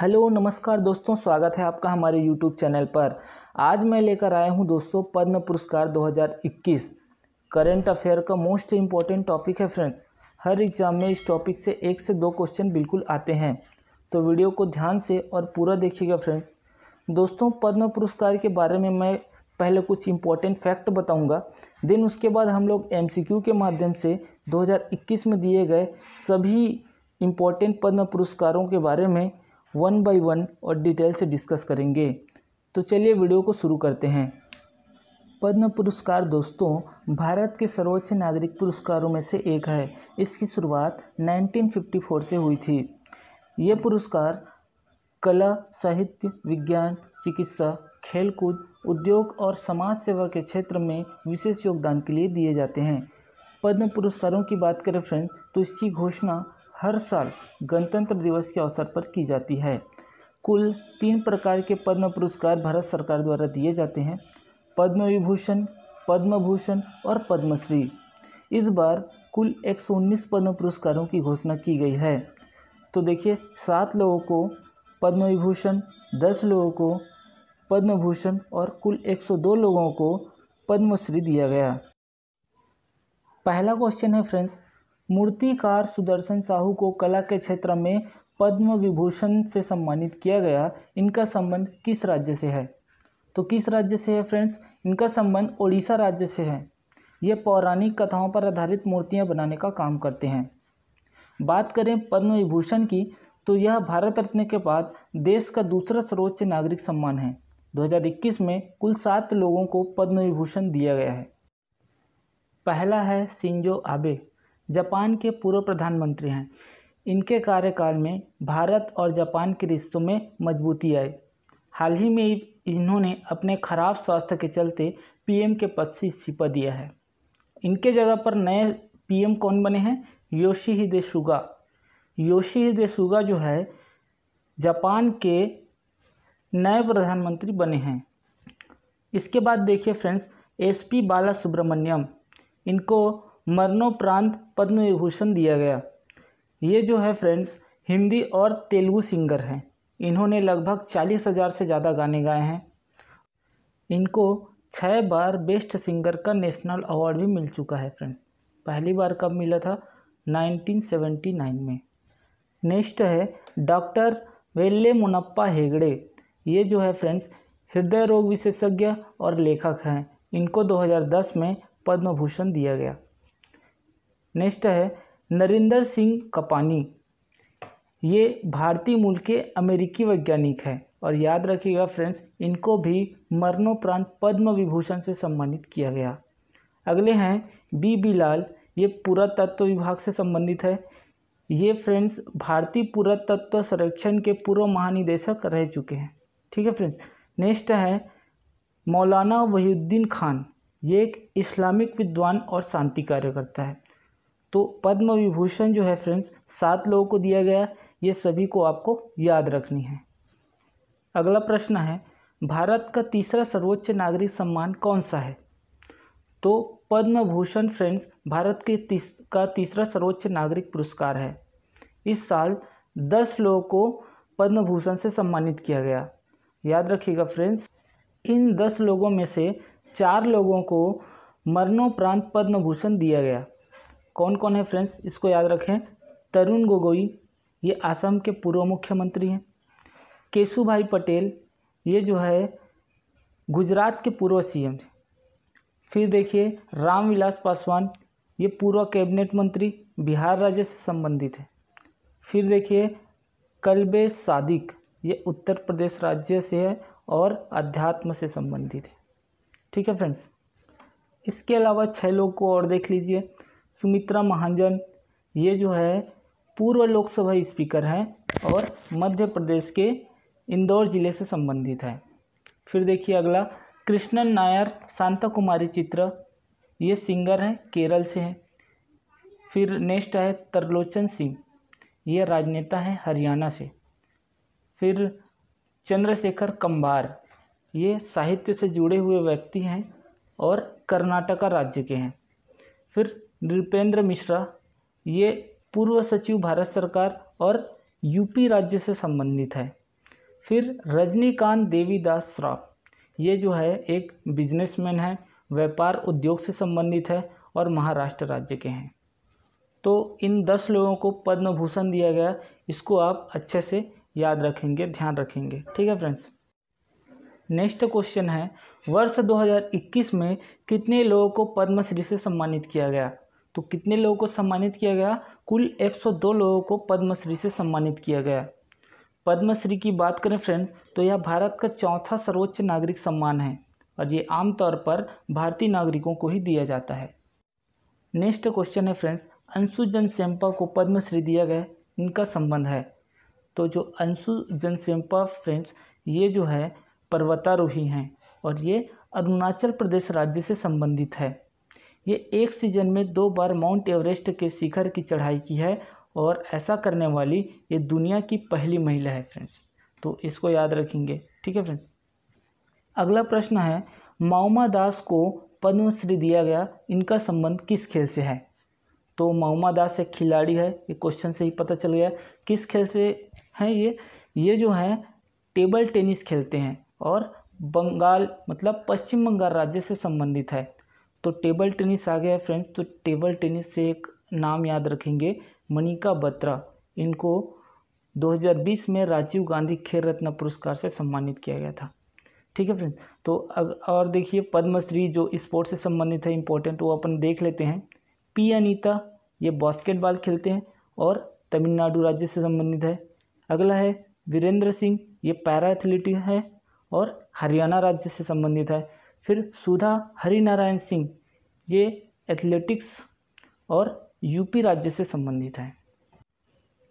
hello नमस्कार दोस्तों स्वागत है आपका हमारे यूट्यूब चैनल पर आज मैं लेकर आया हूं दोस्तों पद्म पुरस्कार 2021 करंट अफेयर का मोस्ट इम्पॉर्टेंट टॉपिक है फ्रेंड्स हर एग्जाम में इस टॉपिक से एक से दो क्वेश्चन बिल्कुल आते हैं तो वीडियो को ध्यान से और पूरा देखिएगा फ्रेंड्स दोस्तों पद्म पुरस्कार के बारे में मैं पहले कुछ इम्पोर्टेंट फैक्ट बताऊंगा देन उसके बाद हम लोग एम के माध्यम से 2021 में दिए गए सभी इम्पोर्टेंट पद्म पुरस्कारों के बारे में वन बाय वन और डिटेल से डिस्कस करेंगे तो चलिए वीडियो को शुरू करते हैं पद्म पुरस्कार दोस्तों भारत के सर्वोच्च नागरिक पुरस्कारों में से एक है इसकी शुरुआत 1954 से हुई थी ये पुरस्कार कला साहित्य विज्ञान चिकित्सा खेलकूद उद्योग और समाज सेवा के क्षेत्र में विशेष योगदान के लिए दिए जाते हैं पद्म पुरस्कारों की बात करें फ्रेंड्स तो इसकी घोषणा हर साल गणतंत्र दिवस के अवसर पर की जाती है कुल तीन प्रकार के पद्म पुरस्कार भारत सरकार द्वारा दिए जाते हैं पद्म विभूषण पद्म भूषण और पद्मश्री इस बार कुल 119 पद्म पुरस्कारों की घोषणा की गई है तो देखिए सात लोगों को पद्म विभूषण दस लोगों को पद्म भूषण और कुल 102 लोगों को पद्मश्री दिया गया पहला क्वेश्चन है फ्रेंड्स मूर्तिकार सुदर्शन साहू को कला के क्षेत्र में पद्म विभूषण से सम्मानित किया गया इनका संबंध किस राज्य से है तो किस राज्य से है फ्रेंड्स इनका संबंध उड़ीसा राज्य से है ये पौराणिक कथाओं पर आधारित मूर्तियाँ बनाने का काम करते हैं बात करें पद्म विभूषण की तो यह भारत रत्न के बाद देश का दूसरा सर्वोच्च नागरिक सम्मान है 2021 में कुल सात लोगों को पद्म विभूषण दिया गया है पहला है सिंजो आबे जापान के पूर्व प्रधानमंत्री हैं इनके कार्यकाल में भारत और जापान के रिश्तों में मजबूती आई हाल ही में इन्होंने अपने खराब स्वास्थ्य के चलते पीएम के पद से इस्तीफा दिया है इनके जगह पर नए पीएम कौन बने हैं योशिहिदे सुगा योशिहिदे सुगा जो है जापान के नए प्रधानमंत्री बने हैं इसके बाद देखिए फ्रेंड्स एसपी बाला सुब्रमण्यम इनको मरणोपरांत पद्म विभूषण दिया गया ये जो है फ्रेंड्स हिंदी और तेलुगु सिंगर हैं इन्होंने लगभग चालीस हज़ार से ज़्यादा गाने गाए हैं इनको छः बार बेस्ट सिंगर का नेशनल अवार्ड भी मिल चुका है फ्रेंड्स पहली बार कब मिला था 1979 में नेक्स्ट है डॉक्टर वेल्ले मुनप्पा हेगड़े ये जो है फ्रेंड्स हृदय रोग विशेषज्ञ और लेखक हैं इनको 2010 में पद्म भूषण दिया गया नेक्स्ट है नरेंद्र सिंह कपानी ये भारतीय मूल के अमेरिकी वैज्ञानिक हैं और याद रखिएगा फ्रेंड्स इनको भी मरणोपरांत पद्म विभूषण से सम्मानित किया गया अगले हैं बी बी लाल ये पुरातत्व विभाग से संबंधित है ये फ्रेंड्स भारतीय पुरातत्व संरक्षण के पूर्व महानिदेशक रह चुके हैं ठीक है फ्रेंड्स नेक्स्ट है मौलाना वहीद्दीन खान ये एक इस्लामिक विद्वान और शांति कार्यकर्ता है तो पद्म विभूषण जो है फ्रेंड्स सात लोगों को दिया गया ये सभी को आपको याद रखनी है अगला प्रश्न है भारत का तीसरा सर्वोच्च नागरिक सम्मान कौन सा है तो पद्म भूषण फ्रेंड्स भारत के तीस का तीसरा सर्वोच्च नागरिक पुरस्कार है इस साल दस लोगों को पद्म भूषण से सम्मानित किया गया याद रखिएगा फ्रेंड्स इन दस लोगों में से चार लोगों को मरणोपरांत पद्म भूषण दिया गया कौन कौन है फ्रेंड्स इसको याद रखें तरुण गोगोई ये असम के पूर्व मुख्यमंत्री हैं केशु भाई पटेल ये जो है गुजरात के पूर्व सीएम थे फिर देखिए रामविलास पासवान ये पूर्व कैबिनेट मंत्री बिहार राज्य से संबंधित है फिर देखिए कलबे सादिक ये उत्तर प्रदेश राज्य से है और अध्यात्म से संबंधित है ठीक है फ्रेंड्स इसके अलावा छः लोग को और देख लीजिए सुमित्रा महाजन ये जो है पूर्व लोकसभा स्पीकर हैं और मध्य प्रदेश के इंदौर ज़िले से संबंधित हैं फिर देखिए अगला कृष्णन नायर शांता कुमारी चित्र ये सिंगर हैं केरल से हैं फिर नेक्स्ट है तरलोचन सिंह ये राजनेता हैं हरियाणा से फिर चंद्रशेखर कंबार ये साहित्य से जुड़े हुए व्यक्ति हैं और कर्नाटका राज्य के हैं फिर नृपेंद्र मिश्रा ये पूर्व सचिव भारत सरकार और यूपी राज्य से संबंधित है फिर रजनीकांत देवीदास श्रॉफ ये जो है एक बिजनेसमैन है व्यापार उद्योग से संबंधित है और महाराष्ट्र राज्य के हैं तो इन दस लोगों को पद्म भूषण दिया गया इसको आप अच्छे से याद रखेंगे ध्यान रखेंगे ठीक है फ्रेंड्स नेक्स्ट क्वेश्चन है वर्ष 2021 में कितने लोगों को पद्मश्री से सम्मानित किया गया तो कितने लोगों को सम्मानित किया गया कुल 102 लोगों को पद्मश्री से सम्मानित किया गया पद्मश्री की बात करें फ्रेंड तो यह भारत का चौथा सर्वोच्च नागरिक सम्मान है और ये आमतौर पर भारतीय नागरिकों को ही दिया जाता है नेक्स्ट क्वेश्चन है फ्रेंड्स अंशु जनसेम्पा को पद्मश्री दिया गया इनका संबंध है तो जो अंशु जनसेम्पा फ्रेंड्स ये जो है पर्वतारोही हैं और ये अरुणाचल प्रदेश राज्य से संबंधित है ये एक सीजन में दो बार माउंट एवरेस्ट के शिखर की चढ़ाई की है और ऐसा करने वाली ये दुनिया की पहली महिला है फ्रेंड्स तो इसको याद रखेंगे ठीक है फ्रेंड्स अगला प्रश्न है माउमा दास को पद्मश्री दिया गया इनका संबंध किस खेल से है तो माउमा दास एक खिलाड़ी है ये क्वेश्चन से ही पता चल गया किस खेल से हैं ये ये जो हैं टेबल टेनिस खेलते हैं और बंगाल मतलब पश्चिम बंगाल राज्य से संबंधित है तो टेबल टेनिस आ गया फ्रेंड्स तो टेबल टेनिस से एक नाम याद रखेंगे मनिका बत्रा इनको 2020 में राजीव गांधी खेल रत्न पुरस्कार से सम्मानित किया गया था ठीक है फ्रेंड्स तो अग, और देखिए पद्मश्री जो स्पोर्ट्स से संबंधित है इम्पोर्टेंट वो अपन देख लेते हैं पी अनिता ये बास्केटबॉल खेलते हैं और तमिलनाडु राज्य से संबंधित है अगला है वीरेंद्र सिंह ये पैरा एथलीट है और हरियाणा राज्य से संबंधित है फिर सुधा हरिनारायण सिंह ये एथलेटिक्स और यूपी राज्य से संबंधित हैं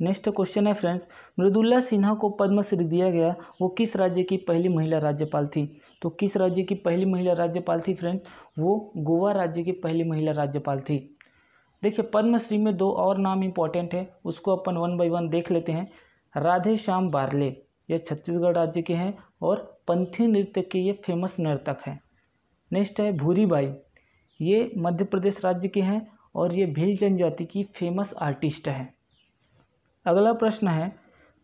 नेक्स्ट क्वेश्चन है फ्रेंड्स मृदुल्ला सिन्हा को पद्मश्री दिया गया वो किस राज्य की पहली महिला राज्यपाल थी तो किस राज्य की पहली महिला राज्यपाल थी फ्रेंड्स वो गोवा राज्य की पहली महिला राज्यपाल थी देखिए पद्मश्री में दो और नाम इम्पॉर्टेंट है उसको अपन वन बाई वन देख लेते हैं राधे श्याम बारले ये छत्तीसगढ़ राज्य के हैं और पंथी नृत्य के ये फेमस नर्तक हैं नेक्स्ट है भूरी बाई ये मध्य प्रदेश राज्य के हैं और ये भील जनजाति की फेमस आर्टिस्ट हैं अगला प्रश्न है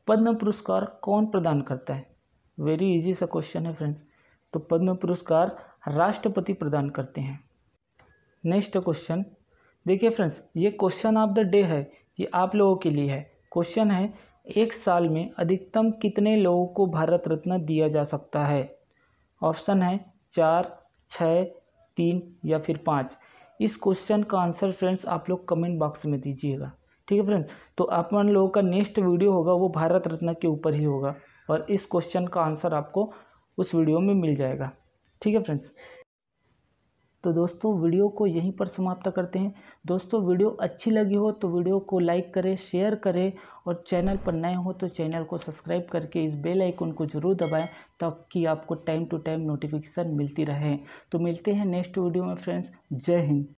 पद्म पुरस्कार कौन प्रदान करता है वेरी इजी सा क्वेश्चन है फ्रेंड्स तो पद्म पुरस्कार राष्ट्रपति प्रदान करते हैं नेक्स्ट क्वेश्चन देखिए फ्रेंड्स ये क्वेश्चन ऑफ द डे है ये आप लोगों के लिए है क्वेश्चन है एक साल में अधिकतम कितने लोगों को भारत रत्न दिया जा सकता है ऑप्शन है चार छः तीन या फिर पाँच इस क्वेश्चन का आंसर फ्रेंड्स आप लोग कमेंट बॉक्स में दीजिएगा ठीक है फ्रेंड्स तो आप मन लोगों का नेक्स्ट वीडियो होगा वो भारत रत्न के ऊपर ही होगा और इस क्वेश्चन का आंसर आपको उस वीडियो में मिल जाएगा ठीक है फ्रेंड्स तो दोस्तों वीडियो को यहीं पर समाप्त करते हैं दोस्तों वीडियो अच्छी लगी हो तो वीडियो को लाइक करें शेयर करें और चैनल पर नए हो तो चैनल को सब्सक्राइब करके इस बेल आइकन को ज़रूर दबाएं ताकि आपको टाइम टू टाइम नोटिफिकेशन मिलती रहे तो मिलते हैं नेक्स्ट वीडियो में फ्रेंड्स जय हिंद